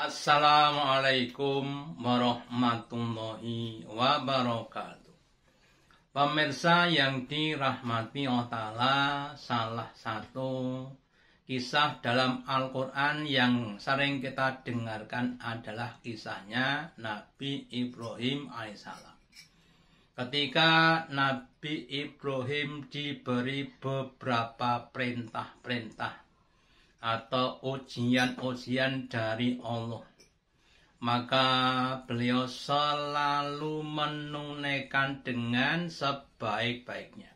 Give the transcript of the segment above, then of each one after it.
Assalamualaikum warahmatullahi wabarakatuh. Pemirsa yang dirahmati Allah Ta'ala, salah satu kisah dalam Al-Quran yang sering kita dengarkan adalah kisahnya Nabi Ibrahim alaihissalam. Ketika Nabi Ibrahim diberi beberapa perintah-perintah atau ujian-ujian dari Allah. Maka beliau selalu menunaikan dengan sebaik-baiknya.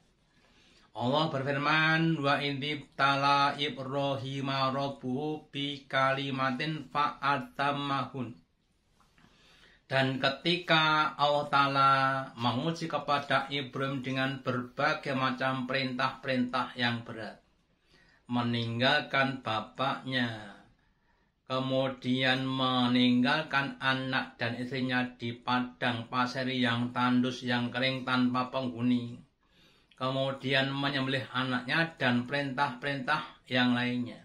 Allah berfirman, Wa inti tala ibrohima robu bi kalimatin faatamahun Dan ketika Allah Ta'ala menguji kepada Ibrahim dengan berbagai macam perintah-perintah yang berat meninggalkan bapaknya, kemudian meninggalkan anak dan istrinya di padang pasir yang tandus yang kering tanpa penghuni, kemudian menyembelih anaknya dan perintah-perintah yang lainnya.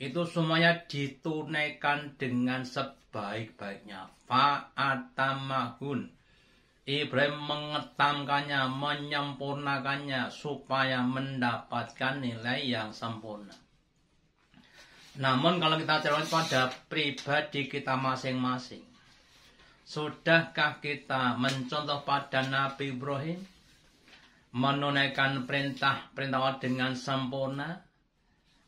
Itu semuanya ditunaikan dengan sebaik-baiknya. Fa'atamahun Ibrahim mengetamkannya, menyempurnakannya supaya mendapatkan nilai yang sempurna. Namun kalau kita cermati pada pribadi kita masing-masing, sudahkah kita mencontoh pada Nabi Ibrahim? Menunaikan perintah-perintah dengan sempurna,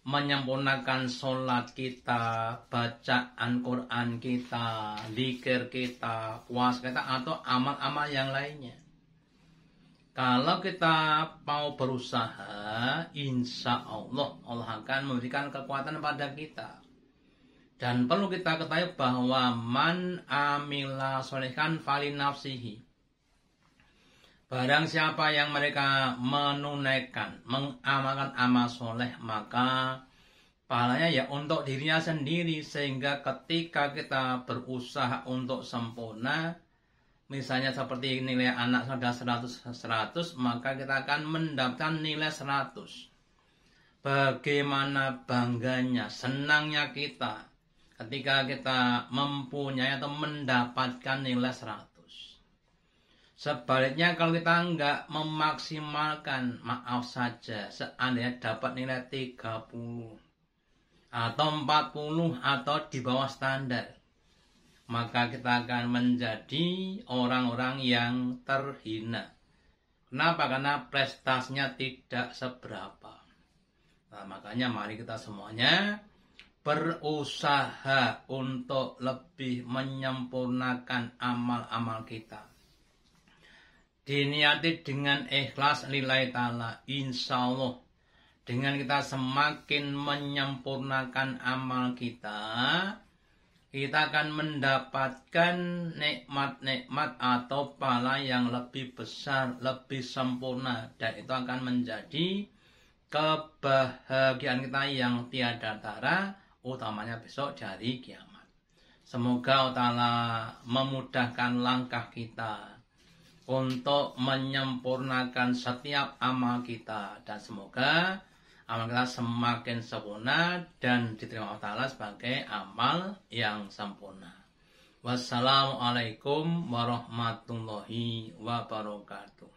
menyempurnakan sholat kita, bacaan Quran kita, zikir kita, puas kita, atau amal-amal yang lainnya. Kalau kita mau berusaha, insya Allah Allah akan memberikan kekuatan pada kita. Dan perlu kita ketahui bahwa man amila solehkan fali nafsihi. Barang siapa yang mereka menunaikan, mengamalkan amal soleh, maka pahalanya ya untuk dirinya sendiri. Sehingga ketika kita berusaha untuk sempurna, misalnya seperti nilai anak sudah 100, 100 maka kita akan mendapatkan nilai 100. Bagaimana bangganya, senangnya kita ketika kita mempunyai atau mendapatkan nilai 100. Sebaliknya kalau kita nggak memaksimalkan, maaf saja, seandainya dapat nilai 30 atau 40 atau di bawah standar, maka kita akan menjadi orang-orang yang terhina. Kenapa? Karena prestasinya tidak seberapa. Nah, makanya mari kita semuanya berusaha untuk lebih menyempurnakan amal-amal kita diniati dengan ikhlas nilai ta'ala insya Allah dengan kita semakin menyempurnakan amal kita kita akan mendapatkan nikmat-nikmat atau pahala yang lebih besar, lebih sempurna dan itu akan menjadi kebahagiaan kita yang tiada tara utamanya besok dari kiamat. Semoga Allah memudahkan langkah kita untuk menyempurnakan setiap amal kita dan semoga amal kita semakin sempurna dan diterima Allah Ta'ala sebagai amal yang sempurna. Wassalamualaikum warahmatullahi wabarakatuh.